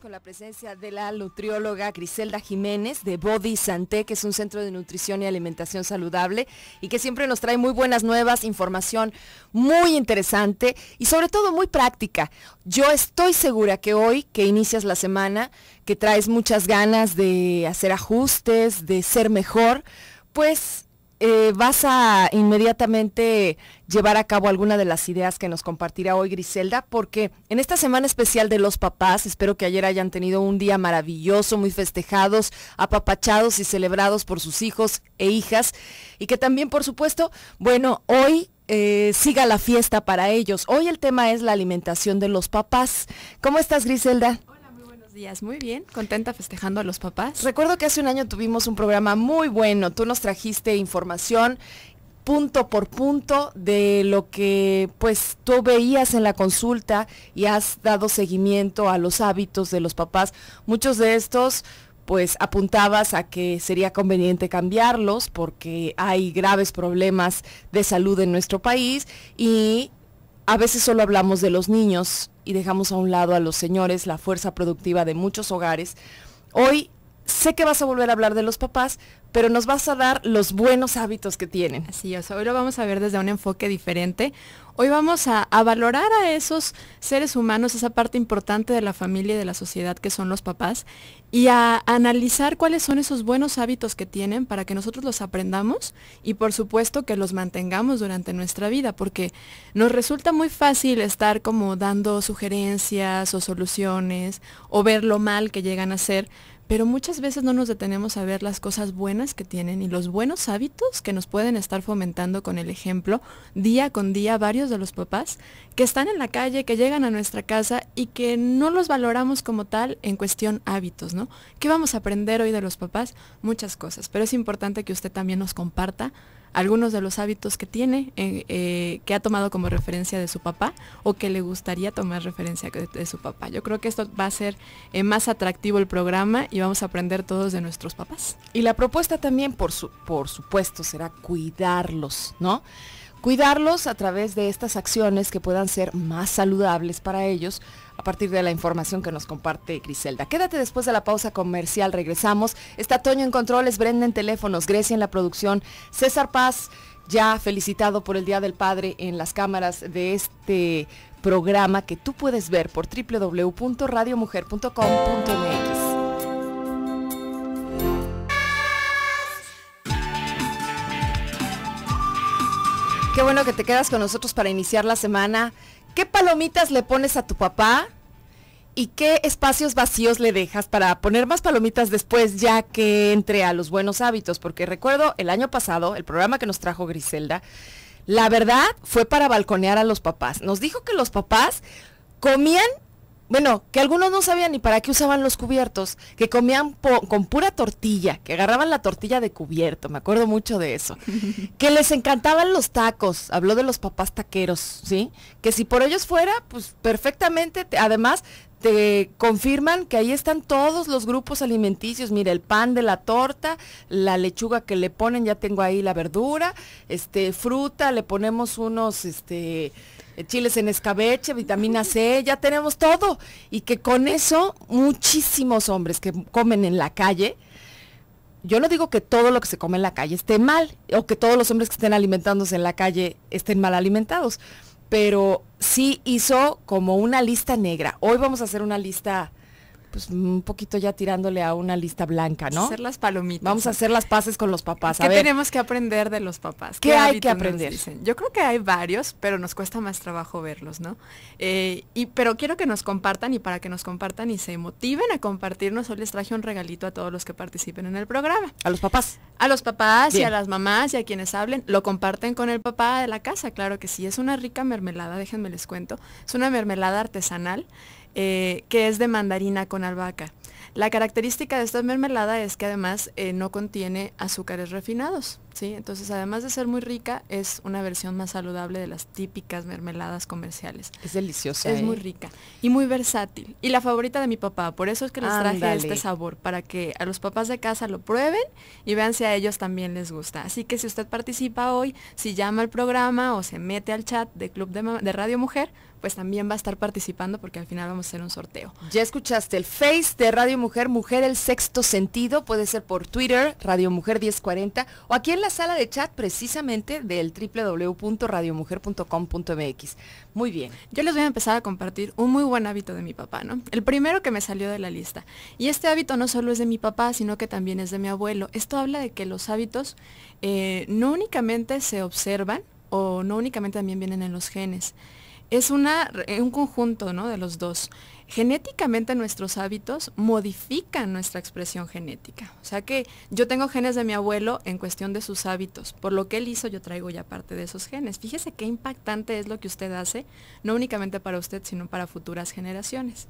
con la presencia de la nutrióloga Griselda Jiménez de Body Santé, que es un centro de nutrición y alimentación saludable y que siempre nos trae muy buenas nuevas, información muy interesante y sobre todo muy práctica. Yo estoy segura que hoy, que inicias la semana, que traes muchas ganas de hacer ajustes, de ser mejor, pues eh, vas a inmediatamente llevar a cabo alguna de las ideas que nos compartirá hoy Griselda, porque en esta semana especial de los papás, espero que ayer hayan tenido un día maravilloso, muy festejados, apapachados y celebrados por sus hijos e hijas, y que también, por supuesto, bueno, hoy eh, siga la fiesta para ellos. Hoy el tema es la alimentación de los papás. ¿Cómo estás, Griselda? días, muy bien, contenta festejando a los papás. Recuerdo que hace un año tuvimos un programa muy bueno, tú nos trajiste información punto por punto de lo que pues tú veías en la consulta y has dado seguimiento a los hábitos de los papás. Muchos de estos pues apuntabas a que sería conveniente cambiarlos porque hay graves problemas de salud en nuestro país y a veces solo hablamos de los niños y dejamos a un lado a los señores, la fuerza productiva de muchos hogares, hoy sé que vas a volver a hablar de los papás, pero nos vas a dar los buenos hábitos que tienen. Así es, hoy lo vamos a ver desde un enfoque diferente. Hoy vamos a, a, valorar a esos seres humanos, esa parte importante de la familia y de la sociedad que son los papás, y a analizar cuáles son esos buenos hábitos que tienen para que nosotros los aprendamos y por supuesto que los mantengamos durante nuestra vida, porque nos resulta muy fácil estar como dando sugerencias o soluciones o ver lo mal que llegan a ser, pero muchas veces no nos detenemos a ver las cosas buenas que tienen y los buenos hábitos que nos pueden estar fomentando con el ejemplo día con día varios de los papás que están en la calle, que llegan a nuestra casa y que no los valoramos como tal en cuestión hábitos, ¿no? ¿Qué vamos a aprender hoy de los papás? Muchas cosas, pero es importante que usted también nos comparta algunos de los hábitos que tiene, eh, eh, que ha tomado como referencia de su papá o que le gustaría tomar referencia de, su papá. Yo creo que esto va a ser eh, más atractivo el programa y vamos a aprender todos de nuestros papás. Y la propuesta también, por, por supuesto, será cuidarlos, ¿no? Cuidarlos a través de estas acciones que puedan ser más saludables para ellos, a partir de la información que nos comparte Griselda. Quédate después de la pausa comercial, regresamos. Está Toño en controles, Brenda en teléfonos, Grecia en la producción, César Paz ya felicitado por el Día del Padre en las cámaras de este programa que tú puedes ver por www.radiomujer.com.mx. Qué bueno que te quedas con nosotros para iniciar la semana ¿Qué palomitas le pones a tu papá? ¿Y qué espacios vacíos le dejas para poner más palomitas después ya que entre a los buenos hábitos? Porque recuerdo el año pasado, el programa que nos trajo Griselda, la verdad fue para balconear a los papás. Nos dijo que los papás comían bueno, que algunos no sabían ni para qué usaban los cubiertos, que comían con pura tortilla, que agarraban la tortilla de cubierto, me acuerdo mucho de eso. que les encantaban los tacos, habló de los papás taqueros, ¿sí? Que si por ellos fuera, pues perfectamente, además te confirman que ahí están todos los grupos alimenticios. Mira, el pan de la torta, la lechuga que le ponen, ya tengo ahí la verdura, este, fruta, le ponemos unos, este, eh, chiles en escabeche, vitamina C, ya tenemos todo. Y que con eso muchísimos hombres que comen en la calle, yo no digo que todo lo que se come en la calle esté mal, o que todos los hombres que estén alimentándose en la calle estén mal alimentados, pero sí hizo como una lista negra. Hoy vamos a hacer una lista pues un poquito ya tirándole a una lista blanca, ¿no? Hacer las palomitas. Vamos a hacer las paces con los papás. ¿Qué tenemos que aprender de los papás? ¿Qué, hay que aprender? Yo creo que hay varios, pero nos cuesta más trabajo verlos, ¿no? Eh, pero quiero que nos compartan y para que nos compartan y se motiven a compartirnos, hoy les traje un regalito a todos los que participen en el programa. ¿A los papás? A los papás y a las mamás y a quienes hablen. Lo comparten con el papá de la casa, claro que sí. Es una rica mermelada, déjenme les cuento. Es una mermelada artesanal. Eh, que es de mandarina con albahaca. La característica de esta mermelada es que además eh, no contiene azúcares refinados, ¿sí? Entonces, además de ser muy rica, es una versión más saludable de las típicas mermeladas comerciales. Es deliciosa. Es muy ¿eh? rica y muy versátil. Y la favorita de mi papá, por eso es que les traje este sabor, para que a los papás de casa lo prueben y vean si a ellos también les gusta. Así que si usted participa hoy, si llama al programa o se mete al chat de Club de Radio Mujer, pues también va a estar participando porque al final vamos a hacer un sorteo. Ya escuchaste el Face de Radio Mujer, Mujer el Sexto Sentido, puede ser por Twitter, Radio Mujer 1040, o aquí en la sala de chat precisamente del www.radiomujer.com.mx. Muy bien. Yo les voy a empezar a compartir un muy buen hábito de mi papá, ¿no? El primero que me salió de la lista. Y este hábito no solo es de mi papá, sino que también es de mi abuelo. Esto habla de que los hábitos eh, no únicamente se observan, o no únicamente también vienen en los genes, es una, eh, un conjunto ¿no? de los dos. Genéticamente nuestros hábitos modifican nuestra expresión genética. O sea que yo tengo genes de mi abuelo en cuestión de sus hábitos. Por lo que él hizo yo traigo ya parte de esos genes. Fíjese qué impactante es lo que usted hace, no únicamente para usted, sino para futuras generaciones.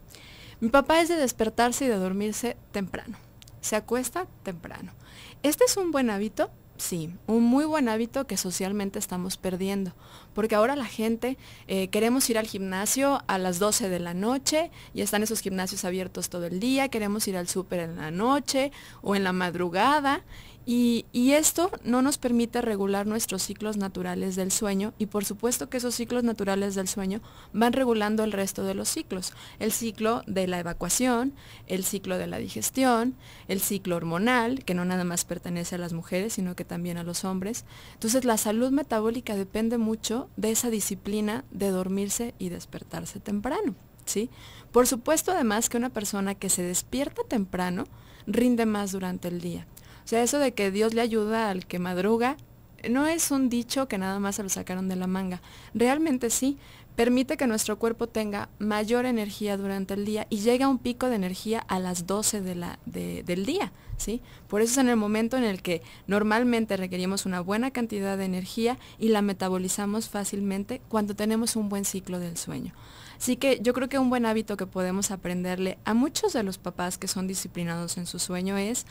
Mi papá es de despertarse y de dormirse temprano. Se acuesta temprano. Este es un buen hábito Sí, un muy buen hábito que socialmente estamos perdiendo, porque ahora la gente eh, queremos ir al gimnasio a las 12 de la noche y están esos gimnasios abiertos todo el día, queremos ir al súper en la noche o en la madrugada y, esto no nos permite regular nuestros ciclos naturales del sueño y por supuesto que esos ciclos naturales del sueño van regulando el resto de los ciclos. El ciclo de la evacuación, el ciclo de la digestión, el ciclo hormonal, que no nada más pertenece a las mujeres, sino que también a los hombres. Entonces la salud metabólica depende mucho de esa disciplina de dormirse y despertarse temprano. ¿sí? Por supuesto además que una persona que se despierta temprano rinde más durante el día. O sea, eso de que Dios le ayuda al que madruga, no es un dicho que nada más se lo sacaron de la manga. Realmente sí, permite que nuestro cuerpo tenga mayor energía durante el día y llega a un pico de energía a las 12 de la, del día. ¿sí? Por eso es en el momento en el que normalmente requerimos una buena cantidad de energía y la metabolizamos fácilmente cuando tenemos un buen ciclo del sueño. Así que yo creo que un buen hábito que podemos aprenderle a muchos de los papás que son disciplinados en su sueño es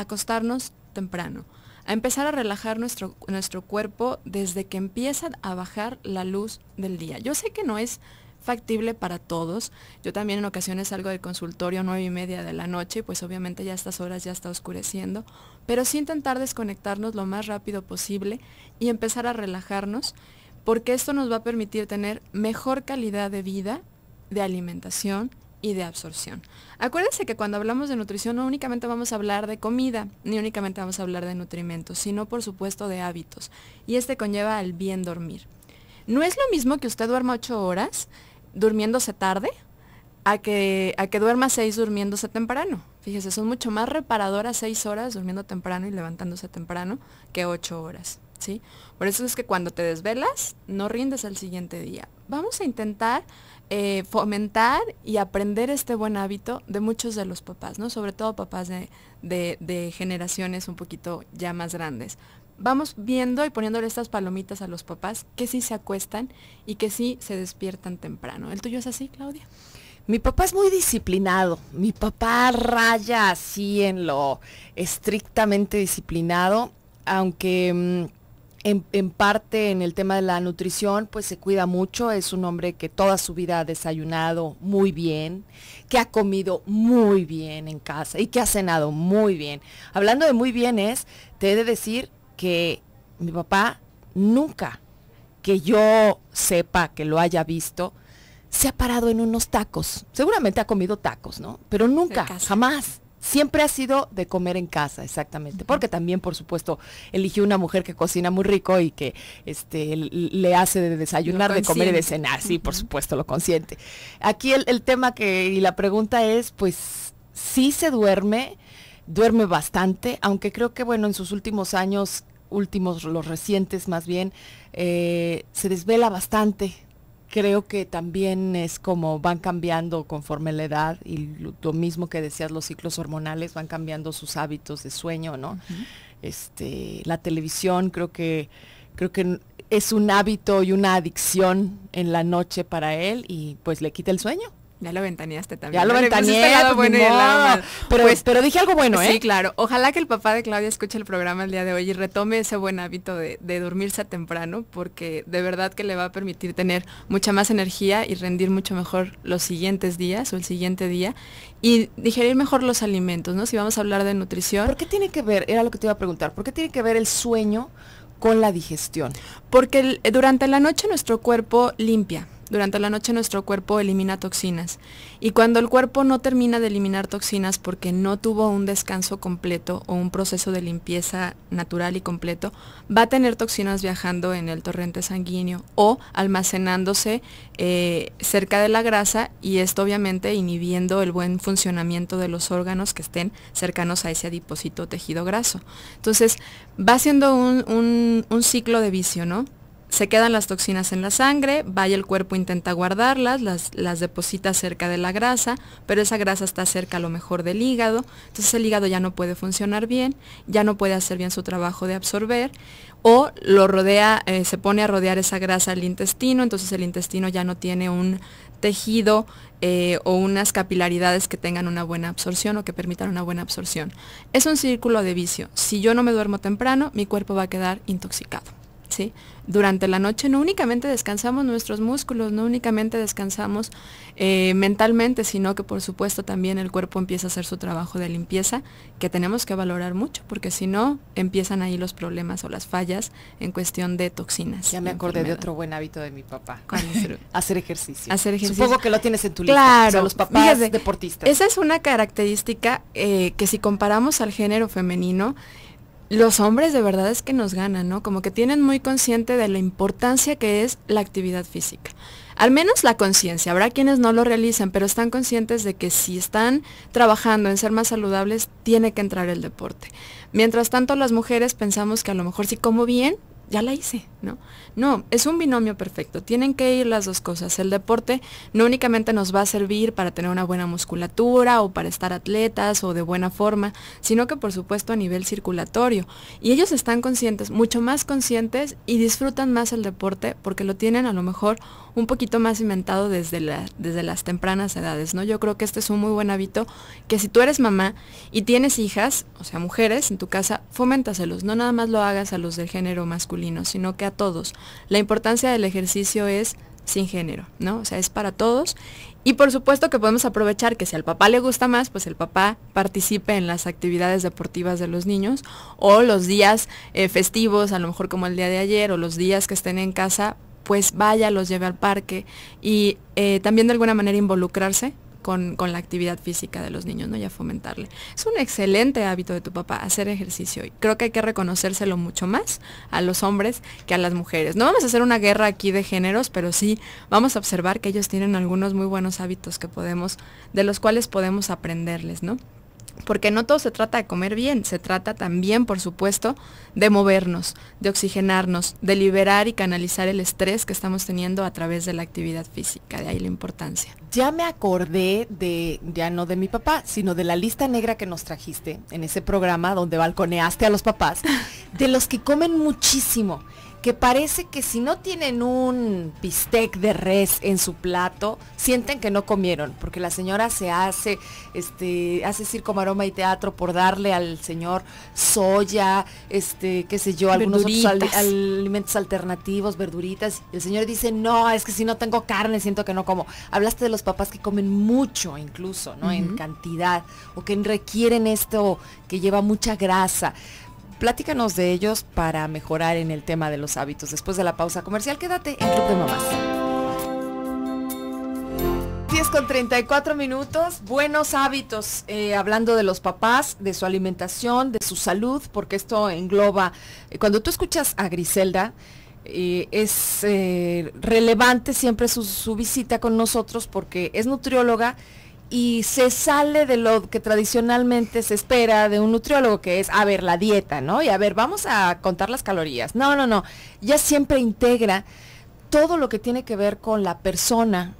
acostarnos temprano, a empezar a relajar nuestro, nuestro cuerpo desde que empieza a bajar la luz del día. Yo sé que no es factible para todos. Yo también en ocasiones salgo del consultorio nueve y media de la noche, pues obviamente ya a estas horas ya está oscureciendo, pero sí intentar desconectarnos lo más rápido posible y empezar a relajarnos, porque esto nos va a permitir tener mejor calidad de vida, de alimentación y de absorción. Acuérdense que cuando hablamos de nutrición no únicamente vamos a hablar de comida, ni únicamente vamos a hablar de nutrimentos, sino por supuesto de hábitos. Y este conlleva al bien dormir. No es lo mismo que usted duerma ocho horas durmiéndose tarde a que, a que duerma seis durmiéndose temprano. Fíjese, son mucho más reparadoras seis horas durmiendo temprano y levantándose temprano que ocho horas. ¿Sí? Por eso es que cuando te desvelas, no rindes al siguiente día. Vamos a intentar eh, fomentar y aprender este buen hábito de muchos de los papás, ¿no? Sobre todo papás de, generaciones un poquito ya más grandes. Vamos viendo y poniéndole estas palomitas a los papás que sí se acuestan y que sí se despiertan temprano. ¿El tuyo es así, Claudia? Mi papá es muy disciplinado. Mi papá raya así en lo estrictamente disciplinado, aunque... Mm, en, parte en el tema de la nutrición, pues se cuida mucho, es un hombre que toda su vida ha desayunado muy bien, que ha comido muy bien en casa y que ha cenado muy bien. Hablando de muy bien es, te he de decir que mi papá nunca que yo sepa, que lo haya visto, se ha parado en unos tacos. Seguramente ha comido tacos, ¿no? Pero nunca, jamás siempre ha sido de comer en casa, exactamente, porque también, por supuesto, eligió una mujer que cocina muy rico y que este, le hace de desayunar, de comer y de cenar, sí, por supuesto, lo consiente. Aquí el, tema que, y la pregunta es, pues, sí se duerme, duerme bastante, aunque creo que, bueno, en sus últimos años últimos, los recientes más bien, eh, se desvela bastante, creo que también es como van cambiando conforme la edad y lo, mismo que decías, los ciclos hormonales van cambiando sus hábitos de sueño, ¿no? Este, la televisión creo que creo que es un hábito y una adicción en la noche para él y pues le quita el sueño. Ya lo ventaneaste también. Ya lo pero, dije algo bueno, ¿eh? Sí, claro. Ojalá que el papá de Claudia escuche el programa el día de hoy y retome ese buen hábito de, dormirse dormirse temprano, porque de verdad que le va a permitir tener mucha más energía y rendir mucho mejor los siguientes días o el siguiente día y digerir mejor los alimentos, ¿no? Si vamos a hablar de nutrición. ¿Por qué tiene que ver? Era lo que te iba a preguntar. ¿Por qué tiene que ver el sueño con la digestión? Porque durante la noche nuestro cuerpo limpia durante la noche nuestro cuerpo elimina toxinas y cuando el cuerpo no termina de eliminar toxinas porque no tuvo un descanso completo o un proceso de limpieza natural y completo, va a tener toxinas viajando en el torrente sanguíneo o almacenándose eh, cerca de la grasa y esto obviamente inhibiendo el buen funcionamiento de los órganos que estén cercanos a ese adipocito tejido graso. Entonces va siendo un, un ciclo de vicio, ¿no? se quedan las toxinas en la sangre, vaya el cuerpo intenta guardarlas, las, deposita cerca de la grasa, pero esa grasa está cerca a lo mejor del hígado, entonces el hígado ya no puede funcionar bien, ya no puede hacer bien su trabajo de absorber, o lo rodea, eh, se pone a rodear esa grasa al intestino, entonces el intestino ya no tiene un tejido eh, o unas capilaridades que tengan una buena absorción o que permitan una buena absorción. Es un círculo de vicio. Si yo no me duermo temprano, mi cuerpo va a quedar intoxicado. ¿sí? Durante la noche no únicamente descansamos nuestros músculos, no únicamente descansamos eh, mentalmente, sino que por supuesto también el cuerpo empieza a hacer su trabajo de limpieza, que tenemos que valorar mucho, porque si no, empiezan ahí los problemas o las fallas en cuestión de toxinas. Ya me acordé de otro buen hábito de mi papá. hacer ejercicio. Supongo que lo tienes en tu lista. Claro. los papás deportistas. Esa es una característica eh, que si comparamos al género femenino, los hombres de verdad es que nos ganan, ¿no? Como que tienen muy consciente de la importancia que es la actividad física. Al menos la conciencia, habrá quienes no lo realizan, pero están conscientes de que si están trabajando en ser más saludables, tiene que entrar el deporte. Mientras tanto, las mujeres pensamos que a lo mejor si como bien, ya la hice, ¿no? No, es un binomio perfecto, tienen que ir las dos cosas. El deporte no únicamente nos va a servir para tener una buena musculatura o para estar atletas o de buena forma, sino que por supuesto a nivel circulatorio. Y ellos están conscientes, mucho más conscientes y disfrutan más el deporte porque lo tienen a lo mejor un poquito más inventado desde, desde las tempranas edades, ¿no? Yo creo que este es un muy buen hábito que si tú eres mamá y tienes hijas, o sea, mujeres en tu casa, foméntaselos, no nada más lo hagas a los del género masculino, sino que a todos. La importancia del ejercicio es sin género, ¿no? O sea, es para todos. Y por supuesto que podemos aprovechar que si al papá le gusta más, pues el papá participe en las actividades deportivas de los niños o los días eh, festivos, a lo mejor como el día de ayer, o los días que estén en casa, pues vaya, los lleve al parque y eh, también de alguna manera involucrarse con, con, la actividad física de los niños, ¿no? Y a fomentarle. Es un excelente hábito de tu papá hacer ejercicio y creo que hay que reconocérselo mucho más a los hombres que a las mujeres. No vamos a hacer una guerra aquí de géneros, pero sí vamos a observar que ellos tienen algunos muy buenos hábitos que podemos, de los cuales podemos aprenderles, ¿no? Porque no todo se trata de comer bien, se trata también, por supuesto, de movernos, de oxigenarnos, de liberar y canalizar el estrés que estamos teniendo a través de la actividad física, de ahí la importancia. Ya me acordé de, ya no de mi papá, sino de la lista negra que nos trajiste en ese programa donde balconeaste a los papás, de los que comen muchísimo que parece que si no tienen un bistec de res en su plato, sienten que no comieron, porque la señora se hace, este, hace circo, aroma y teatro por darle al señor soya, este, qué sé yo, algunos alimentos alternativos, verduritas. El señor dice, no, es que si no tengo carne, siento que no como. Hablaste de los papás que comen mucho incluso, ¿no? En cantidad, o que requieren esto que lleva mucha grasa. Platícanos de ellos para mejorar en el tema de los hábitos. Después de la pausa comercial, quédate en Club de Mamás. 10 con 34 minutos, buenos hábitos, eh, hablando de los papás, de su alimentación, de su salud, porque esto engloba, eh, cuando tú escuchas a Griselda, eh, es relevante siempre su visita con nosotros porque es nutrióloga y se sale de lo que tradicionalmente se espera de un nutriólogo, que es, a ver, la dieta, ¿no? Y a ver, vamos a contar las calorías. No, no, no. Ya siempre integra todo lo que tiene que ver con la persona,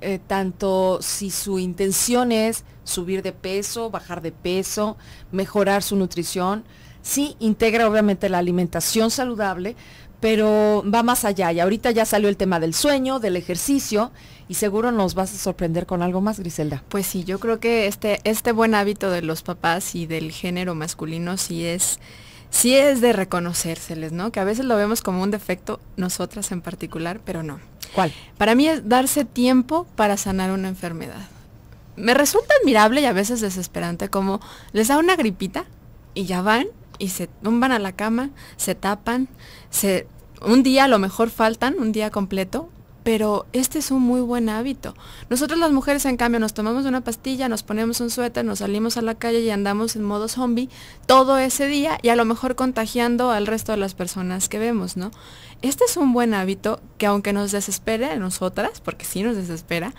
eh, tanto si su intención es subir de peso, bajar de peso, mejorar su nutrición. Sí, integra obviamente la alimentación saludable, pero va más allá. Y ahorita ya salió el tema del sueño, del ejercicio, y seguro nos vas a sorprender con algo más, Griselda. Pues sí, yo creo que este, este buen hábito de los papás y del género masculino sí es, sí es de reconocérseles, ¿no? Que a veces lo vemos como un defecto, nosotras en particular, pero no. ¿Cuál? Para mí es darse tiempo para sanar una enfermedad. Me resulta admirable y a veces desesperante como les da una gripita y ya van y se tumban a la cama, se tapan, se, un día a lo mejor faltan, un día completo, pero este es un muy buen hábito. Nosotros las mujeres, en cambio, nos tomamos una pastilla, nos ponemos un suéter, nos salimos a la calle y andamos en modo zombie todo ese día y a lo mejor contagiando al resto de las personas que vemos, ¿no? Este es un buen hábito que aunque nos desespere a nosotras, porque sí nos desespera,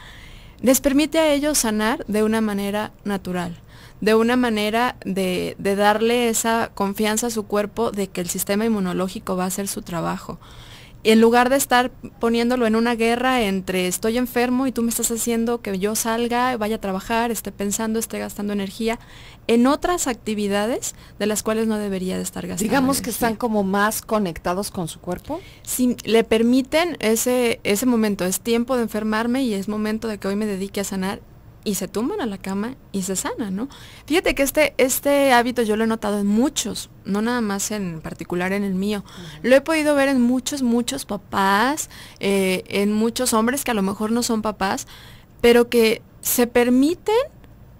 les permite a ellos sanar de una manera natural de una manera de, de darle esa confianza a su cuerpo de que el sistema inmunológico va a hacer su trabajo en lugar de estar poniéndolo en una guerra entre estoy enfermo y tú me estás haciendo que yo salga, vaya a trabajar, esté pensando, esté gastando energía, en otras actividades de las cuales no debería de estar gastando. Digamos que están como más conectados con su cuerpo. Si le permiten ese, ese momento, es tiempo de enfermarme y es momento de que hoy me dedique a sanar y se tumban a la cama y se sanan, ¿no? Fíjate que este, este hábito yo lo he notado en muchos, no nada más en particular en el mío. Lo he podido ver en muchos, muchos papás, eh, en muchos hombres que a lo mejor no son papás, pero que se permiten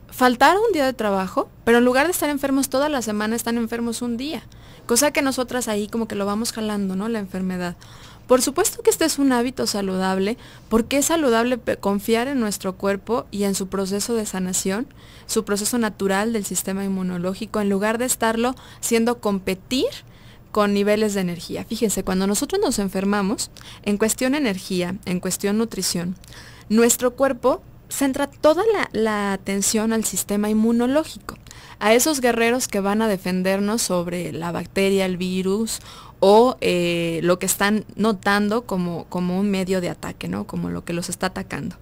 faltar un día de trabajo, pero en lugar de estar enfermos toda la semana, están enfermos un día. Cosa que nosotras ahí como que lo vamos jalando, ¿no? La enfermedad. Por supuesto que este es un hábito saludable, porque es saludable confiar en nuestro cuerpo y en su proceso de sanación, su proceso natural del sistema inmunológico, en lugar de estarlo siendo competir con niveles de energía. Fíjense, cuando nosotros nos enfermamos, en cuestión energía, en cuestión nutrición, nuestro cuerpo centra toda la, la, atención al sistema inmunológico, a esos guerreros que van a defendernos sobre la bacteria, el virus o eh, lo que están notando como, como un medio de ataque, ¿no? Como lo que los está atacando.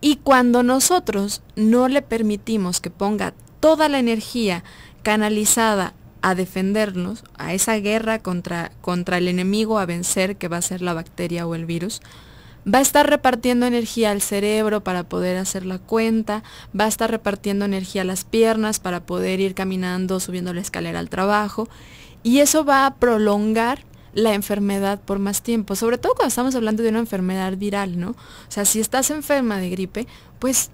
Y cuando nosotros no le permitimos que ponga toda la energía canalizada a defendernos, a esa guerra contra, contra el enemigo a vencer que va a ser la bacteria o el virus, va a estar repartiendo energía al cerebro para poder hacer la cuenta, va a estar repartiendo energía a las piernas para poder ir caminando, subiendo la escalera al trabajo, y eso va a prolongar la enfermedad por más tiempo, sobre todo cuando estamos hablando de una enfermedad viral, ¿no? O sea, si estás enferma de gripe, pues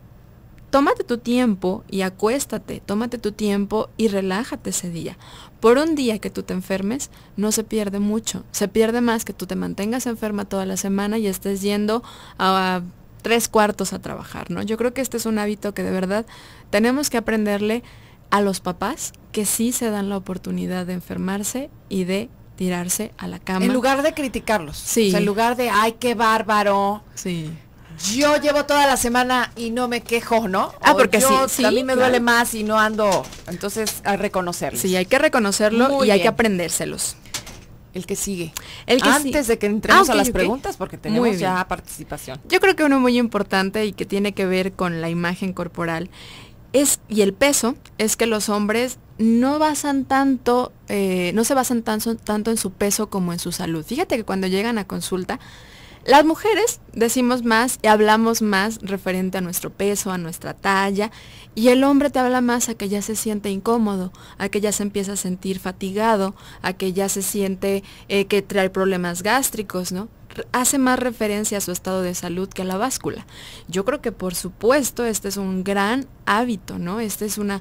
tómate tu tiempo y acuéstate, tómate tu tiempo y relájate ese día. Por un día que tú te enfermes, no se pierde mucho, se pierde más que tú te mantengas enferma toda la semana y estés yendo a, tres cuartos a trabajar, ¿no? Yo creo que este es un hábito que de verdad tenemos que aprenderle a los papás que sí se dan la oportunidad de enfermarse y de tirarse a la cama. En lugar de criticarlos. Sí. en lugar de, ay, qué bárbaro. Sí. Yo llevo toda la semana y no me quejo, ¿no? Ah, porque sí, A mí me duele más y no ando. Entonces, a reconocerlos. Sí, hay que reconocerlo y hay que aprendérselos. El que sigue. El que Antes de que entremos ah, a las preguntas, porque tenemos ya participación. Yo creo que uno muy importante y que tiene que ver con la imagen corporal y el peso es que los hombres no basan tanto, eh, no se basan tanto, en su peso como en su salud. Fíjate que cuando llegan a consulta, las mujeres decimos más y hablamos más referente a nuestro peso, a nuestra talla, y el hombre te habla más a que ya se siente incómodo, a que ya se empieza a sentir fatigado, a que ya se siente eh, que trae problemas gástricos, ¿no? hace más referencia a su estado de salud que a la báscula. Yo creo que por supuesto este es un gran hábito, ¿no? Este es una,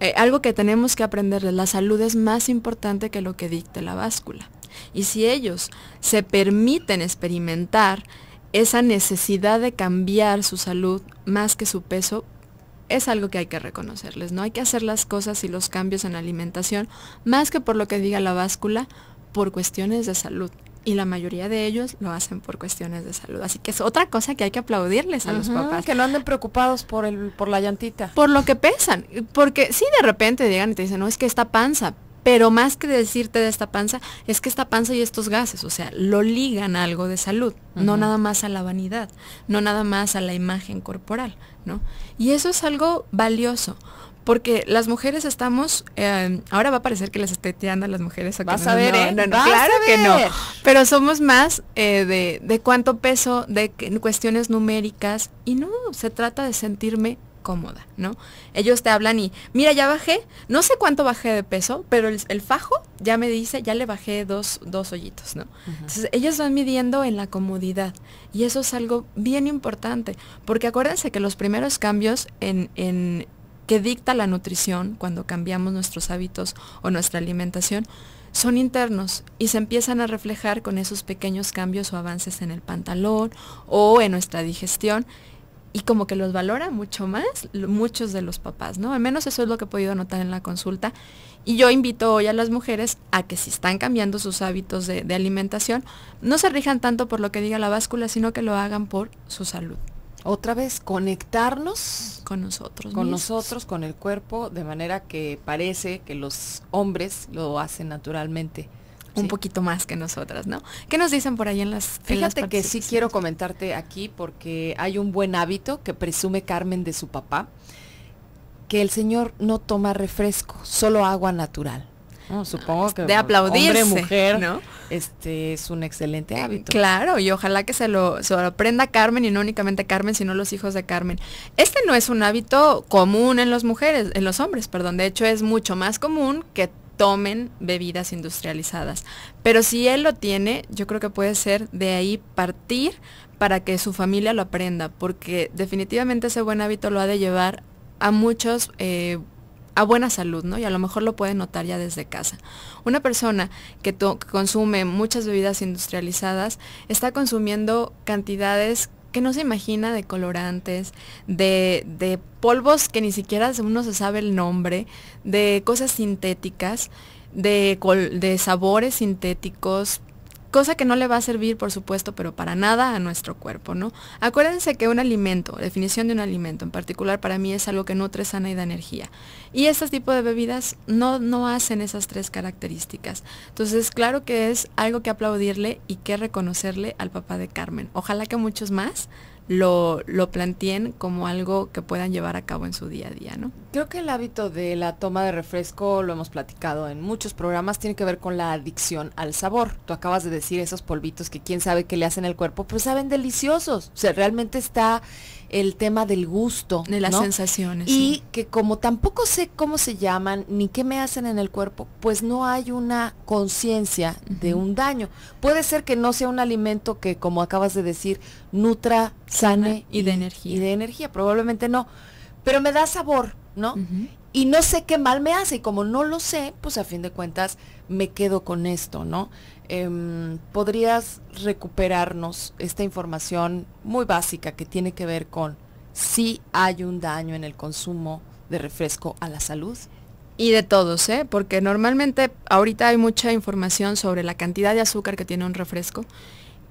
eh, algo que tenemos que aprender. La salud es más importante que lo que dicte la báscula. Y si ellos se permiten experimentar esa necesidad de cambiar su salud más que su peso, es algo que hay que reconocerles, ¿no? Hay que hacer las cosas y los cambios en alimentación, más que por lo que diga la báscula, por cuestiones de salud y la mayoría de ellos lo hacen por cuestiones de salud. Así que es otra cosa que hay que aplaudirles a los papás. Que no anden preocupados por, el, por la llantita. Por lo que pesan. Porque sí, de repente llegan y te dicen, no, es que esta panza. Pero más que decirte de esta panza, es que esta panza y estos gases, o sea, lo ligan a algo de salud, no nada más a la vanidad, no nada más a la imagen corporal, ¿no? Y eso es algo valioso, porque las mujeres estamos, eh, ahora va a parecer que les esté tirando a las mujeres. A Vas que no, a ver, no, ¿eh? No, claro que no. Pero somos más eh, de, cuánto peso, de cuestiones numéricas. Y no, se trata de sentirme cómoda, ¿no? Ellos te hablan y, mira, ya bajé, no sé cuánto bajé de peso, pero el, fajo ya me dice, ya le bajé dos, dos hoyitos, ¿no? Entonces, ellos van midiendo en la comodidad y eso es algo bien importante, porque acuérdense que los primeros cambios en, que dicta la nutrición cuando cambiamos nuestros hábitos o nuestra alimentación son internos y se empiezan a reflejar con esos pequeños cambios o avances en el pantalón o en nuestra digestión y como que los valora mucho más muchos de los papás, ¿no? Al menos eso es lo que he podido notar en la consulta. Y yo invito hoy a las mujeres a que si están cambiando sus hábitos de, de alimentación, no se rijan tanto por lo que diga la báscula, sino que lo hagan por su salud otra vez conectarnos con nosotros con nosotros con el cuerpo de manera que parece que los hombres lo hacen naturalmente un poquito más que nosotras, ¿no? ¿Qué nos dicen por ahí en las Fíjate que sí quiero comentarte aquí porque hay un buen hábito que presume Carmen de su papá, que el señor no toma refresco, solo agua natural. Supongo que de aplaudirse, hombre, mujer, este es un excelente hábito. Claro, y ojalá que se lo, aprenda Carmen y no únicamente Carmen, sino los hijos de Carmen. Este no es un hábito común en los mujeres, en los hombres, perdón. De hecho, es mucho más común que tomen bebidas industrializadas. Pero si él lo tiene, yo creo que puede ser de ahí partir para que su familia lo aprenda, porque definitivamente ese buen hábito lo ha de llevar a muchos eh, a buena salud, ¿no? Y a lo mejor lo puede notar ya desde casa. Una persona que, consume muchas bebidas industrializadas está consumiendo cantidades que no se imagina de colorantes, de, de, polvos que ni siquiera uno se sabe el nombre, de cosas sintéticas, de, de sabores sintéticos, cosa que no le va a servir, por supuesto, pero para nada a nuestro cuerpo, ¿no? Acuérdense que un alimento, definición de un alimento en particular para mí es algo que nutre, sana y da energía. Y este tipo de bebidas no, no hacen esas tres características. Entonces, claro que es algo que aplaudirle y que reconocerle al papá de Carmen. Ojalá que muchos más lo, lo planteen como algo que puedan llevar a cabo en su día a día, ¿no? Creo que el hábito de la toma de refresco, lo hemos platicado en muchos programas, tiene que ver con la adicción al sabor. Tú acabas de decir esos polvitos que quién sabe qué le hacen al cuerpo, pero saben deliciosos. O sea, realmente está el tema del gusto. De las sensaciones. Y que como tampoco sé cómo se llaman ni qué me hacen en el cuerpo, pues no hay una conciencia de un daño. Puede ser que no sea un alimento que, como acabas de decir, nutra, sane. y, de energía. Y de energía, probablemente no. Pero me da sabor, ¿no? y no sé qué mal me hace. Y como no lo sé, pues a fin de cuentas me quedo con esto, ¿no? Em, podrías recuperarnos esta información muy básica que tiene que ver con si hay un daño en el consumo de refresco a la salud. Y de todos, ¿eh? Porque normalmente ahorita hay mucha información sobre la cantidad de azúcar que tiene un refresco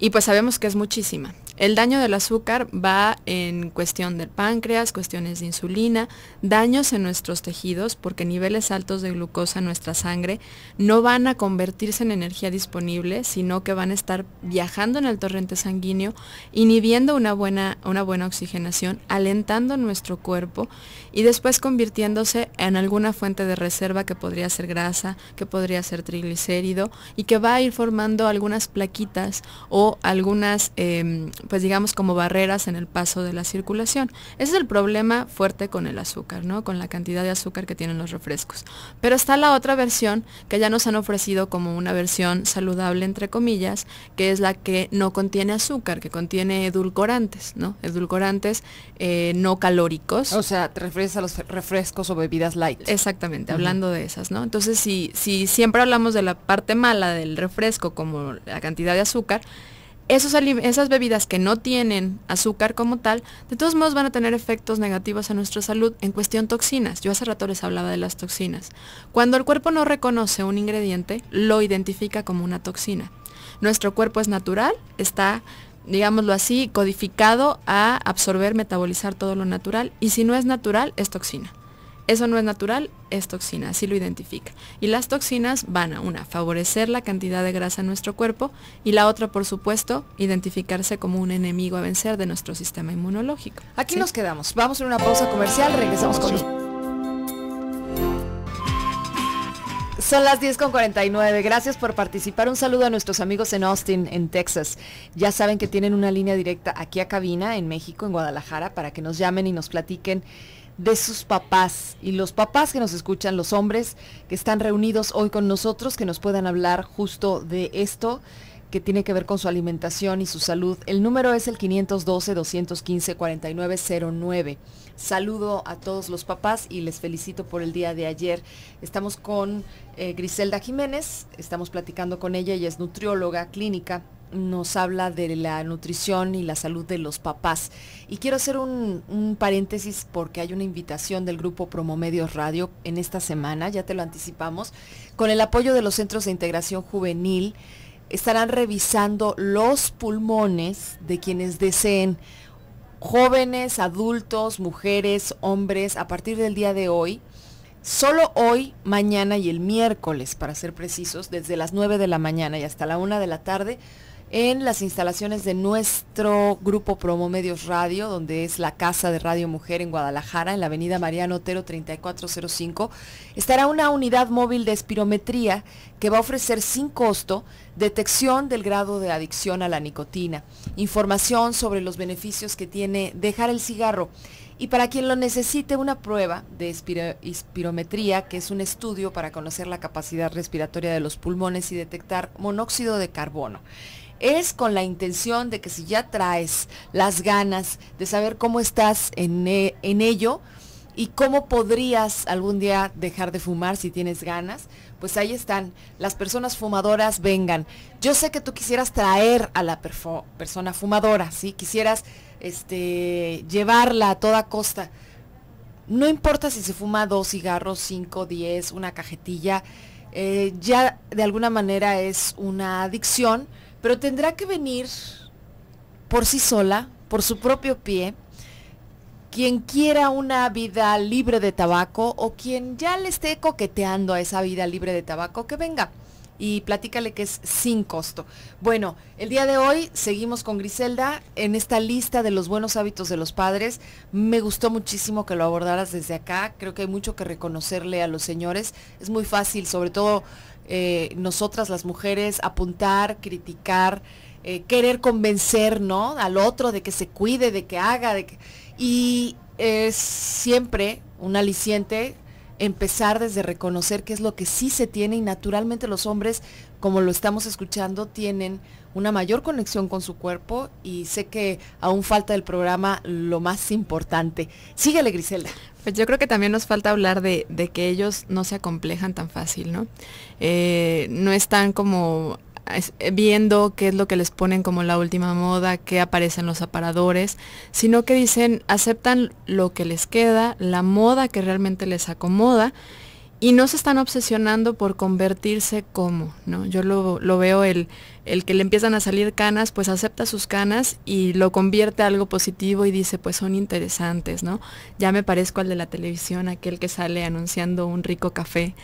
y pues sabemos que es muchísima. El daño del azúcar va en cuestión del páncreas, cuestiones de insulina, daños en nuestros tejidos porque niveles altos de glucosa en nuestra sangre no van a convertirse en energía disponible, sino que van a estar viajando en el torrente sanguíneo, inhibiendo una buena, una buena oxigenación, alentando nuestro cuerpo y después convirtiéndose en alguna fuente de reserva que podría ser grasa, que podría ser triglicérido y que va a ir formando algunas plaquitas o algunas em, pues digamos como barreras en el paso de la circulación. Ese es el problema fuerte con el azúcar, ¿no? Con la cantidad de azúcar que tienen los refrescos. Pero está la otra versión que ya nos han ofrecido como una versión saludable entre comillas, que es la que no contiene azúcar, que contiene edulcorantes, ¿no? Edulcorantes eh, no calóricos. O sea, te refieres a los refrescos o bebidas light. Exactamente, hablando de esas, ¿no? Entonces, si, si siempre hablamos de la parte mala del refresco como la cantidad de azúcar, esas bebidas que no tienen azúcar como tal, de todos modos van a tener efectos negativos a nuestra salud en cuestión toxinas. Yo hace rato les hablaba de las toxinas. Cuando el cuerpo no reconoce un ingrediente, lo identifica como una toxina. Nuestro cuerpo es natural, está, digámoslo así, codificado a absorber, metabolizar todo lo natural y si no es natural, es toxina. Eso no es natural, es toxina, así lo identifica. Y las toxinas van a, una, favorecer la cantidad de grasa en nuestro cuerpo y la otra, por supuesto, identificarse como un enemigo a vencer de nuestro sistema inmunológico. Aquí nos quedamos. Vamos a una pausa comercial, regresamos con... Son las 10.49, con Gracias por participar. Un saludo a nuestros amigos en Austin, en Texas. Ya saben que tienen una línea directa aquí a cabina, en México, en Guadalajara, para que nos llamen y nos platiquen de sus papás y los papás que nos escuchan, los hombres que están reunidos hoy con nosotros, que nos puedan hablar justo de esto que tiene que ver con su alimentación y su salud. El número es el 512-215-4909 saludo a todos los papás y les felicito por el día de ayer. Estamos con eh, Griselda Jiménez, estamos platicando con ella, ella es nutrióloga clínica, nos habla de la nutrición y la salud de los papás. Y quiero hacer un, un paréntesis porque hay una invitación del grupo Promomedios Radio en esta semana, ya te lo anticipamos, con el apoyo de los Centros de Integración Juvenil. Estarán revisando los pulmones de quienes deseen jóvenes, adultos, mujeres, hombres, a partir del día de hoy, solo hoy, mañana y el miércoles, para ser precisos, desde las 9 de la mañana y hasta la 1 de la tarde, en las instalaciones de nuestro grupo Promo Medios Radio, donde es la Casa de Radio Mujer en Guadalajara, en la avenida Mariano Otero 3405, estará una unidad móvil de espirometría que va a ofrecer sin costo detección del grado de adicción a la nicotina, información sobre los beneficios que tiene dejar el cigarro. Y para quien lo necesite, una prueba de espirometría, que es un estudio para conocer la capacidad respiratoria de los pulmones y detectar monóxido de carbono es con la intención de que si ya traes las ganas de saber cómo estás e, en, ello y cómo podrías algún día dejar de fumar si tienes ganas, pues ahí están. Las personas fumadoras vengan. Yo sé que tú quisieras traer a la persona fumadora, ¿sí? Quisieras este, llevarla a toda costa. No importa si se fuma dos cigarros, cinco, diez, una cajetilla, eh, ya de alguna manera es una adicción pero tendrá que venir por sí sola, por su propio pie, quien quiera una vida libre de tabaco o quien ya le esté coqueteando a esa vida libre de tabaco, que venga y platícale que es sin costo. Bueno, el día de hoy seguimos con Griselda en esta lista de los buenos hábitos de los padres. Me gustó muchísimo que lo abordaras desde acá. Creo que hay mucho que reconocerle a los señores. Es muy fácil, sobre todo eh, nosotras las mujeres apuntar, criticar, eh, querer convencer, ¿no? Al otro de que se cuide, de que haga, de que... Y es siempre un aliciente empezar desde reconocer qué es lo que sí se tiene y naturalmente los hombres, como lo estamos escuchando, tienen una mayor conexión con su cuerpo y sé que aún falta del programa lo más importante. Síguele, Griselda. Pues yo creo que también nos falta hablar de, de que ellos no se acomplejan tan fácil, ¿no? Eh, no están como viendo qué es lo que les ponen como la última moda, qué aparecen los aparadores, sino que dicen, aceptan lo que les queda, la moda que realmente les acomoda y no se están obsesionando por convertirse como, ¿no? Yo lo, veo el, el, que le empiezan a salir canas, pues acepta sus canas y lo convierte a algo positivo y dice, pues son interesantes, ¿no? Ya me parezco al de la televisión, aquel que sale anunciando un rico café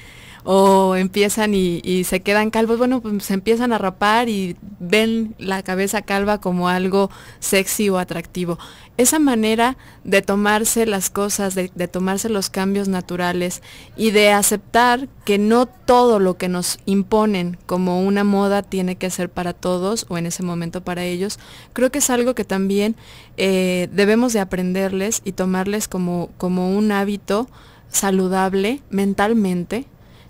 o empiezan y, se quedan calvos, bueno, pues se empiezan a rapar y ven la cabeza calva como algo sexy o atractivo. Esa manera de tomarse las cosas, de, tomarse los cambios naturales y de aceptar que no todo lo que nos imponen como una moda tiene que ser para todos o en ese momento para ellos, creo que es algo que también eh, debemos de aprenderles y tomarles como, como un hábito saludable mentalmente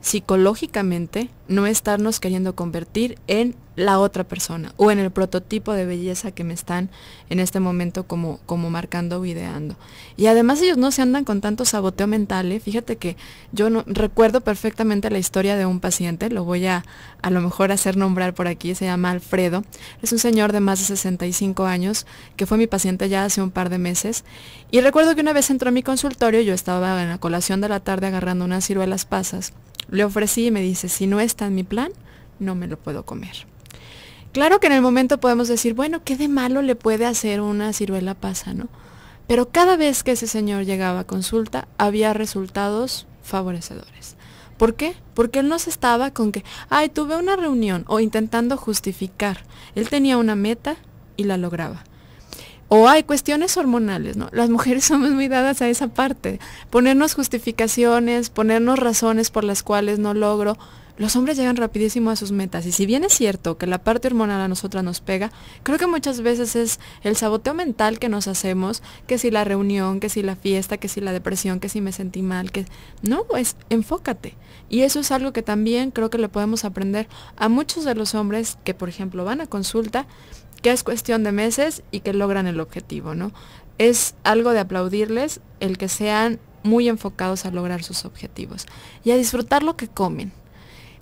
psicológicamente no estarnos queriendo convertir en la otra persona o en el prototipo de belleza que me están en este momento como, como marcando o ideando. Y además ellos no se andan con tanto saboteo mental. ¿eh? Fíjate que yo no, recuerdo perfectamente la historia de un paciente, lo voy a a lo mejor hacer nombrar por aquí, se llama Alfredo. Es un señor de más de 65 años que fue mi paciente ya hace un par de meses. Y recuerdo que una vez entró a mi consultorio, yo estaba en la colación de la tarde agarrando unas ciruelas pasas le ofrecí y me dice, si no está en mi plan, no me lo puedo comer. Claro que en el momento podemos decir, bueno, ¿qué de malo le puede hacer una ciruela pasa, no? Pero cada vez que ese señor llegaba a consulta, había resultados favorecedores. ¿Por qué? Porque él no se estaba con que, ay, tuve una reunión o intentando justificar. Él tenía una meta y la lograba. O hay cuestiones hormonales, ¿no? Las mujeres somos muy dadas a esa parte. Ponernos justificaciones, ponernos razones por las cuales no logro. Los hombres llegan rapidísimo a sus metas. Y si bien es cierto que la parte hormonal a nosotras nos pega, creo que muchas veces es el saboteo mental que nos hacemos, que si la reunión, que si la fiesta, que si la depresión, que si me sentí mal, que... No, pues enfócate. Y eso es algo que también creo que le podemos aprender a muchos de los hombres que, por ejemplo, van a consulta que es cuestión de meses y que logran el objetivo, ¿no? Es algo de aplaudirles el que sean muy enfocados a lograr sus objetivos y a disfrutar lo que comen.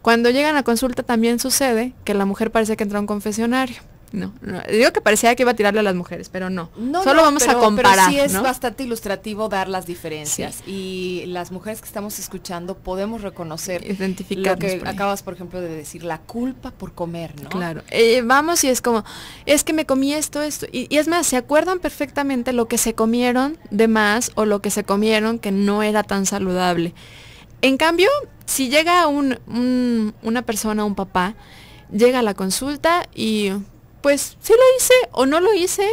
Cuando llegan a consulta también sucede que la mujer parece que entra a un confesionario no, no, digo que parecía que iba a tirarle a las mujeres, pero no. Solo vamos a comparar. Pero sí es bastante ilustrativo dar las diferencias y las mujeres que estamos escuchando podemos reconocer lo que acabas, por ejemplo, de decir, la culpa por comer, ¿no? Claro. Eh, vamos y es como, es que me comí esto, esto. Y, es más, se acuerdan perfectamente lo que se comieron de más o lo que se comieron que no era tan saludable. En cambio, si llega una persona, un papá, llega a la consulta y pues sí lo hice o no lo hice,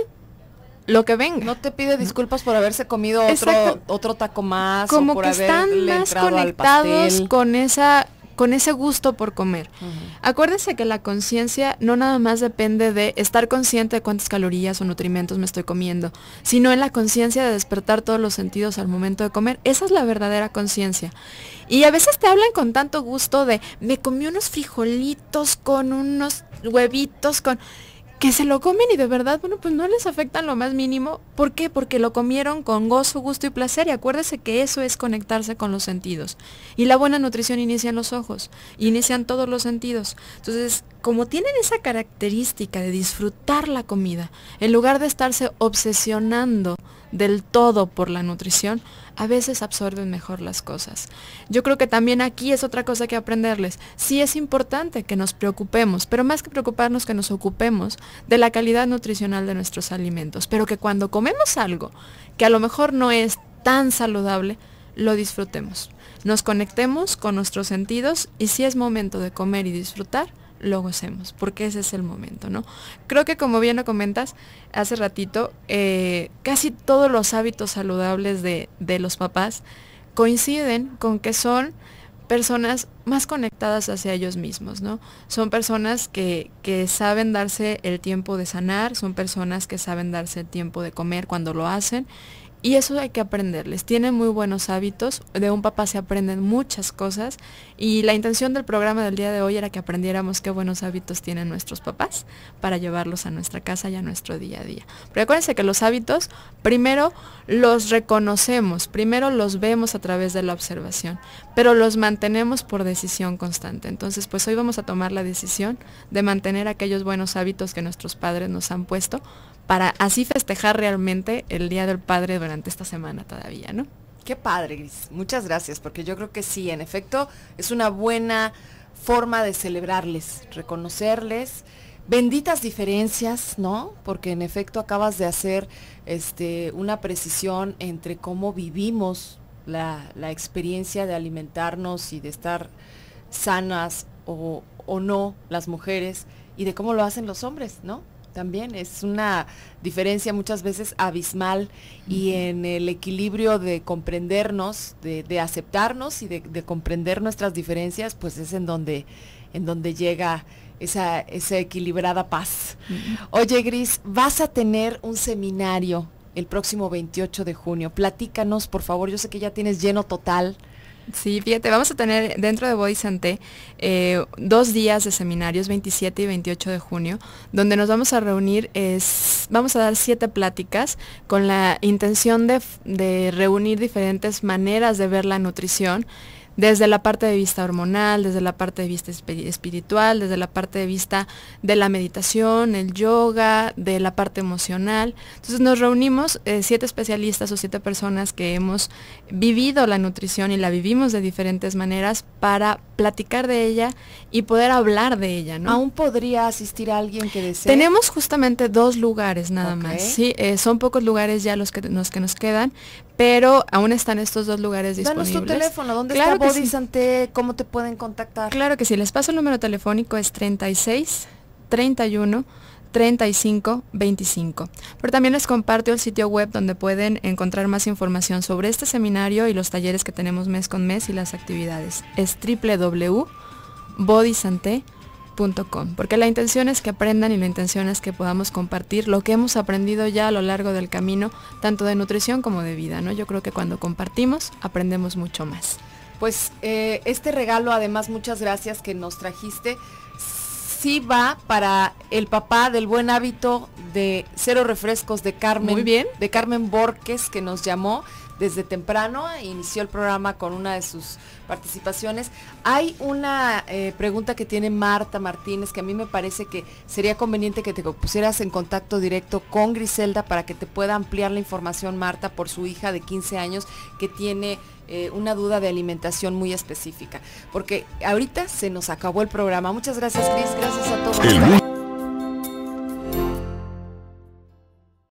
lo que venga. No te pide disculpas por haberse comido otro, otro taco más. Como que están más conectados con esa con ese gusto por comer. Acuérdense que la conciencia no nada más depende de estar consciente de cuántas calorías o nutrimentos me estoy comiendo, sino en la conciencia de despertar todos los sentidos al momento de comer. Esa es la verdadera conciencia. Y a veces te hablan con tanto gusto de, me comí unos frijolitos con unos huevitos con que se lo comen y de verdad, bueno, pues no les afecta lo más mínimo. ¿Por qué? Porque lo comieron con gozo, gusto y placer. Y acuérdese que eso es conectarse con los sentidos. Y la buena nutrición inicia en los ojos, inician todos los sentidos. Entonces, como tienen esa característica de disfrutar la comida, en lugar de estarse obsesionando del todo por la nutrición, a veces absorben mejor las cosas. Yo creo que también aquí es otra cosa que aprenderles. Sí es importante que nos preocupemos, pero más que preocuparnos que nos ocupemos de la calidad nutricional de nuestros alimentos, pero que cuando comemos algo que a lo mejor no es tan saludable, lo disfrutemos. Nos conectemos con nuestros sentidos y si es momento de comer y disfrutar, lo gocemos, porque ese es el momento, ¿no? Creo que como bien lo comentas hace ratito, eh, casi todos los hábitos saludables de, de los papás coinciden con que son personas más conectadas hacia ellos mismos, ¿no? Son personas que, que, saben darse el tiempo de sanar, son personas que saben darse el tiempo de comer cuando lo hacen y eso hay que aprenderles. Tienen muy buenos hábitos, de un papá se aprenden muchas cosas y la intención del programa del día de hoy era que aprendiéramos qué buenos hábitos tienen nuestros papás para llevarlos a nuestra casa y a nuestro día a día. Pero acuérdense que los hábitos primero los reconocemos, primero los vemos a través de la observación, pero los mantenemos por decisión constante. Entonces, pues hoy vamos a tomar la decisión de mantener aquellos buenos hábitos que nuestros padres nos han puesto para así festejar realmente el Día del Padre durante esta semana todavía, ¿no? Qué padre, Gris. Muchas gracias, porque yo creo que sí, en efecto, es una buena forma de celebrarles, reconocerles. Benditas diferencias, ¿no? Porque en efecto acabas de hacer este, una precisión entre cómo vivimos la, experiencia de alimentarnos y de estar sanas o no las mujeres y de cómo lo hacen los hombres, ¿no? También es una diferencia muchas veces abismal y en el equilibrio de comprendernos, de, aceptarnos y de, comprender nuestras diferencias, pues es en donde, en donde llega esa, equilibrada paz. Oye, Gris, vas a tener un seminario el próximo 28 de junio. Platícanos, por favor, yo sé que ya tienes lleno total Sí, fíjate, vamos a tener dentro de Body Santé eh, dos días de seminarios, 27 y 28 de junio, donde nos vamos a reunir, es, vamos a dar siete pláticas con la intención de, de reunir diferentes maneras de ver la nutrición desde la parte de vista hormonal, desde la parte de vista espiritual, desde la parte de vista de la meditación, el yoga, de la parte emocional. Entonces nos reunimos eh, siete especialistas o siete personas que hemos vivido la nutrición y la vivimos de diferentes maneras para platicar de ella y poder hablar de ella, ¿no? ¿Aún podría asistir a alguien que desee? Tenemos justamente dos lugares nada más, sí, eh, son pocos lugares ya los que, que nos quedan, pero aún están estos dos lugares disponibles. Danos tu teléfono, ¿dónde está Body pues, ¿cómo te pueden contactar? Claro que sí, les paso el número telefónico, es 36 31 35 25. Pero también les comparto el sitio web donde pueden encontrar más información sobre este seminario y los talleres que tenemos mes con mes y las actividades. Es www.bodysante.com. Porque la intención es que aprendan y la intención es que podamos compartir lo que hemos aprendido ya a lo largo del camino, tanto de nutrición como de vida. ¿no? Yo creo que cuando compartimos aprendemos mucho más pues eh, este regalo, además, muchas gracias que nos trajiste, sí va para el papá del buen hábito de Cero Refrescos de Carmen. De Carmen Borques que nos llamó desde temprano, e inició el programa con una de sus participaciones. Hay una eh, pregunta que tiene Marta Martínez que a mí me parece que sería conveniente que te pusieras en contacto directo con Griselda para que te pueda ampliar la información, Marta, por su hija de 15 años que tiene eh, una duda de alimentación muy específica. Porque ahorita se nos acabó el programa. Muchas gracias, Cris. Gracias a todos.